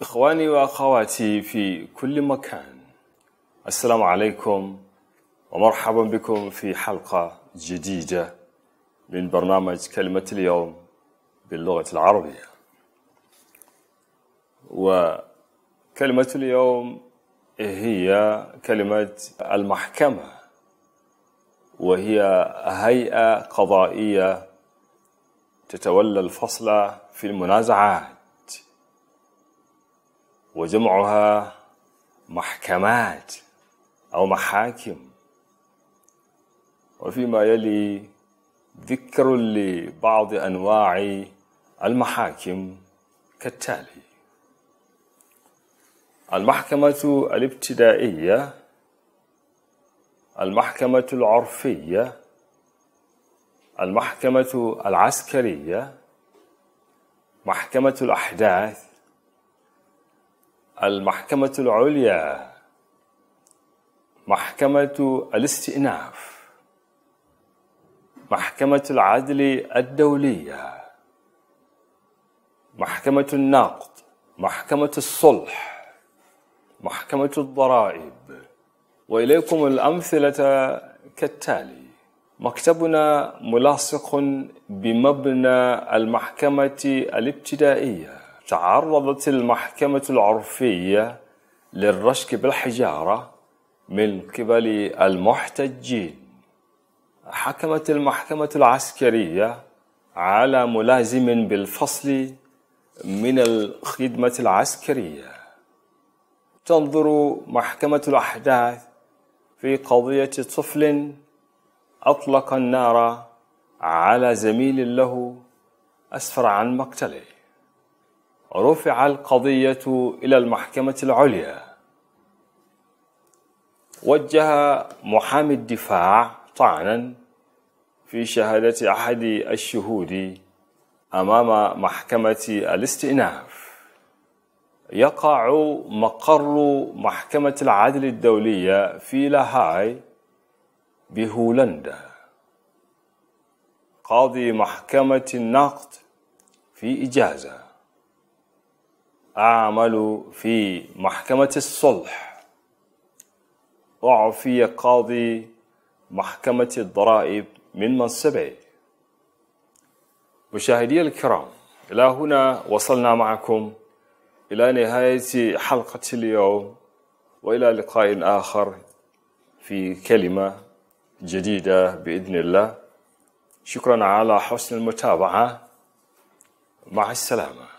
إخواني وأخواتي في كل مكان السلام عليكم ومرحبا بكم في حلقة جديدة من برنامج كلمة اليوم باللغة العربية وكلمة اليوم هي كلمة المحكمة وهي هيئة قضائية تتولى الفصل في المنازعات وجمعها محكمات أو محاكم وفيما يلي ذكر لبعض أنواع المحاكم كالتالي المحكمة الابتدائية المحكمة العرفية المحكمة العسكرية محكمة الأحداث المحكمة العليا محكمة الاستئناف محكمة العدل الدولية محكمة النقد محكمة الصلح محكمة الضرائب وإليكم الأمثلة كالتالي مكتبنا ملاصق بمبنى المحكمة الابتدائية تعرضت المحكمة العرفية للرشك بالحجارة من قبل المحتجين حكمت المحكمة العسكرية على ملازم بالفصل من الخدمة العسكرية تنظر محكمة الأحداث في قضية طفل أطلق النار على زميل له أسفر عن مقتله رفع القضية إلى المحكمة العليا وجه محامي الدفاع طعنا في شهادة أحد الشهود أمام محكمة الاستئناف يقع مقر محكمة العدل الدولية في لاهاي بهولندا قاضي محكمة النقد في إجازة أعمل في محكمة الصلح وعفي قاضي محكمة الضرائب من منصبه مشاهدي الكرام إلى هنا وصلنا معكم إلى نهاية حلقة اليوم وإلى لقاء آخر في كلمة جديدة بإذن الله شكرا على حسن المتابعة مع السلامه